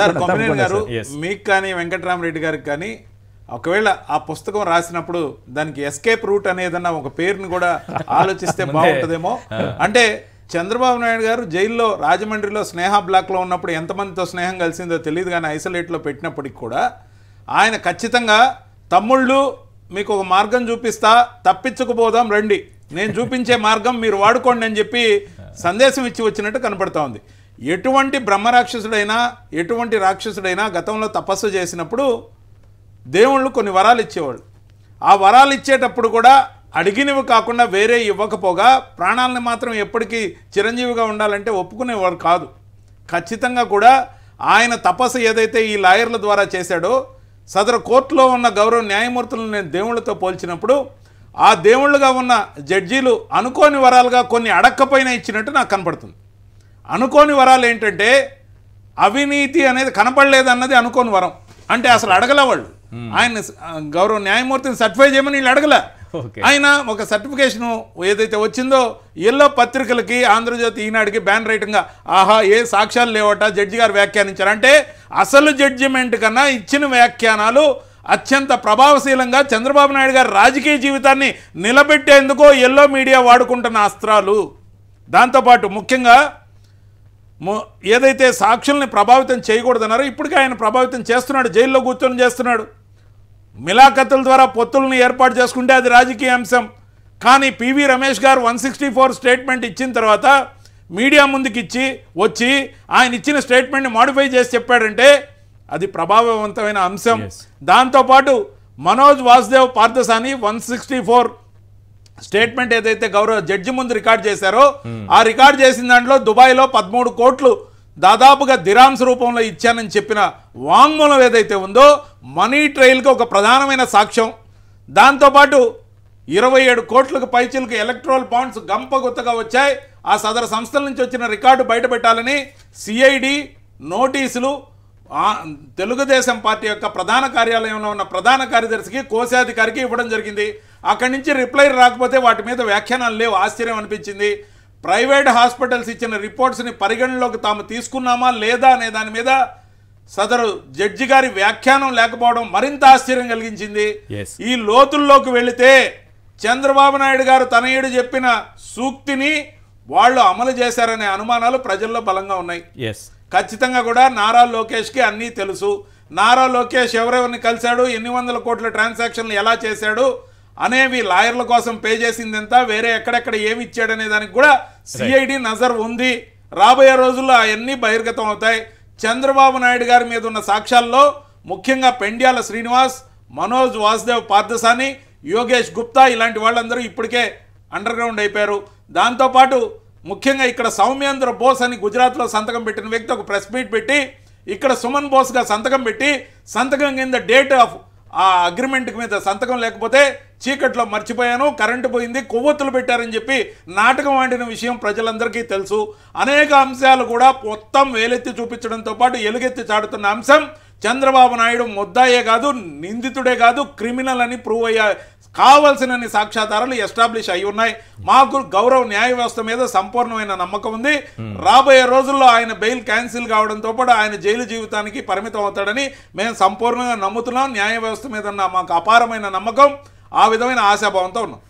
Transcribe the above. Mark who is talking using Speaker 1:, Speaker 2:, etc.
Speaker 1: Sir గారు మీకు కానీ వెంకటరామరెడ్డి గారికి కానీ ఒకవేళ ఆ పుస్తకం రాసినప్పుడు దానికి ఎస్కేప్ రూట్ అనేదన్నా ఒక పేరుని కూడా ఆలోచిస్తే బాగుంటుందేమో అంటే చంద్రబాబు నాయుడు గారు జైల్లో రాజమండ్రిలో స్నేహ బ్లాక్లో ఉన్నప్పుడు ఎంతమందితో స్నేహం కలిసిందో తెలియదు కానీ ఐసోలేట్లో పెట్టినప్పటికి కూడా ఆయన ఖచ్చితంగా తమ్ముళ్ళు మీకు ఒక మార్గం చూపిస్తా తప్పించుకుపోదాం రండి నేను చూపించే మార్గం మీరు వాడుకోండి అని చెప్పి సందేశం ఇచ్చి వచ్చినట్టు కనపడతా ఉంది ఎటువంటి బ్రహ్మరాక్షసుడైనా ఎటువంటి రాక్షసుడైనా గతంలో తపస్సు చేసినప్పుడు దేవుళ్ళు కొన్ని వరాలు ఇచ్చేవాళ్ళు ఆ వరాలు ఇచ్చేటప్పుడు కూడా అడిగినవి కాకుండా వేరే ఇవ్వకపోగా ప్రాణాలను మాత్రం ఎప్పటికీ చిరంజీవిగా ఉండాలంటే ఒప్పుకునేవారు కాదు ఖచ్చితంగా కూడా ఆయన తపస్సు ఏదైతే ఈ లాయర్ల ద్వారా చేశాడో సదరు కోర్టులో ఉన్న గౌరవ న్యాయమూర్తులను నేను దేవుళ్ళతో పోల్చినప్పుడు ఆ దేవుళ్ళుగా ఉన్న జడ్జీలు అనుకోని వరాలుగా కొన్ని అడక్కపోయినా ఇచ్చినట్టు నాకు కనపడుతుంది అనుకోని వరాలు ఏంటంటే అవినీతి అనేది కనపడలేదన్నది అనుకోని వరం అంటే అసలు అడగల వాళ్ళు ఆయన గౌరవ న్యాయమూర్తిని సర్టిఫై చేయమని వీళ్ళు అడగలే ఆయన ఒక సర్టిఫికేషను ఏదైతే వచ్చిందో ఎల్లో పత్రికలకి ఆంధ్రజ్యోతి ఈనాడికి బ్యాన్ రైటింగ్ ఆహా ఏ సాక్ష్యాలు లేవట జడ్జి గారు వ్యాఖ్యానించారు అంటే అసలు జడ్జిమెంట్ కన్నా ఇచ్చిన వ్యాఖ్యానాలు అత్యంత ప్రభావశీలంగా చంద్రబాబు నాయుడు గారి రాజకీయ జీవితాన్ని నిలబెట్టేందుకు ఎల్లో మీడియా వాడుకుంటున్న అస్త్రాలు దాంతోపాటు ముఖ్యంగా ఏదైతే సాక్షుల్ని ప్రభావితం చేయకూడదన్నారో ఇప్పటికే ఆయన ప్రభావితం చేస్తున్నాడు జైల్లో కూర్చొని చేస్తున్నాడు మిలాఖతుల ద్వారా పొత్తులను ఏర్పాటు చేసుకుంటే అది రాజకీయ అంశం కానీ పివి రమేష్ గారు వన్ స్టేట్మెంట్ ఇచ్చిన తర్వాత మీడియా ముందుకిచ్చి వచ్చి ఆయన ఇచ్చిన స్టేట్మెంట్ని మాడిఫై చేసి చెప్పాడంటే అది ప్రభావవంతమైన అంశం దాంతోపాటు Manoj Vasudev Parthasani one sixty four statement ఏదైతే గౌరవ జడ్జి ముందు రికార్డ్ చేశారో ఆ రికార్డ్ చేసిన దాంట్లో దుబాయ్లో పదమూడు కోట్లు దాదాపుగా దిరాంస్ రూపంలో ఇచ్చానని చెప్పిన వాంగ్మూలం ఏదైతే ఉందో మనీ ట్రయల్కి ఒక ప్రధానమైన సాక్ష్యం దాంతోపాటు ఇరవై ఏడు కోట్లకు పైచిలకు ఎలక్ట్రోల్ బాండ్స్ గంపగుత్తగా వచ్చాయి ఆ సదర సంస్థల నుంచి వచ్చిన రికార్డు బయటపెట్టాలని సిఐడి నోటీసులు తెలుగుదేశం పార్టీ యొక్క ప్రధాన కార్యాలయంలో ఉన్న ప్రధాన కార్యదర్శికి కోశాధికారికి ఇవ్వడం జరిగింది అక్కడి నుంచి రిప్లై రాకపోతే వాటి మీద వ్యాఖ్యానాలు లేవు ఆశ్చర్యం అనిపించింది ప్రైవేట్ హాస్పిటల్స్ ఇచ్చిన రిపోర్ట్స్ని పరిగణలోకి తాము తీసుకున్నామా లేదా అనే దాని మీద సదరు జడ్జి గారి వ్యాఖ్యానం లేకపోవడం మరింత ఆశ్చర్యం కలిగించింది ఈ లోతుల్లోకి వెళితే చంద్రబాబు నాయుడు గారు తనయుడు చెప్పిన సూక్తిని వాళ్ళు అమలు చేశారనే అనుమానాలు ప్రజల్లో బలంగా ఉన్నాయి ఖచ్చితంగా కూడా నారా లోకేష్కి అన్నీ తెలుసు నారా లోకేష్ ఎవరెవరిని కలిశాడు ఎన్ని వందల కోట్ల ట్రాన్సాక్షన్లు ఎలా చేశాడు అనేవి లాయర్ల కోసం పే చేసింది ఎంత వేరే ఎక్కడెక్కడ ఏమి ఇచ్చాడనే దానికి కూడా సిఐడి నజర్ ఉంది రాబోయే రోజుల్లో అవన్నీ బహిర్గతం అవుతాయి చంద్రబాబు నాయుడు గారి మీద ఉన్న సాక్ష్యాల్లో ముఖ్యంగా పెండ్యాల శ్రీనివాస్ మనోజ్ వాసుదేవ్ పార్థసాని యోగేష్ గుప్తా ఇలాంటి వాళ్ళందరూ ఇప్పటికే అండర్ గ్రౌండ్ అయిపోయారు దాంతోపాటు ముఖ్యంగా ఇక్కడ సౌమ్యేంద్ర బోస్ అని గుజరాత్లో సంతకం పెట్టిన వ్యక్తి ఒక ప్రెస్ మీట్ పెట్టి ఇక్కడ సుమన్ బోస్గా సంతకం పెట్టి సంతకం కింద డేట్ ఆఫ్ ఆ అగ్రిమెంట్ మీద సంతకం లేకపోతే చీకట్లో మర్చిపోయాను కరెంటు పోయింది కొవ్వొత్తులు పెట్టారని చెప్పి నాటకం వాడిన విషయం ప్రజలందరికీ తెలుసు అనేక అంశాలు కూడా మొత్తం వేలెత్తి చూపించడంతో పాటు ఎలుగెత్తి చాడుతున్న అంశం చంద్రబాబు నాయుడు ముద్దాయే కాదు నిందితుడే కాదు క్రిమినల్ అని ప్రూవ్ అయ్యా కావలసినన్ని సాక్ష్యాధారాలు ఎస్టాబ్లిష్ అయి ఉన్నాయి మాకు గౌరవ న్యాయ వ్యవస్థ మీద సంపూర్ణమైన నమ్మకం ఉంది hmm. రాబోయే రోజుల్లో ఆయన బెయిల్ క్యాన్సిల్ కావడంతో పాటు ఆయన జైలు జీవితానికి పరిమితం అవుతాడని మేము సంపూర్ణంగా నమ్ముతున్నాం న్యాయ వ్యవస్థ మీద మాకు అపారమైన నమ్మకం ఆ విధమైన ఆశాభావంతో ఉన్నాం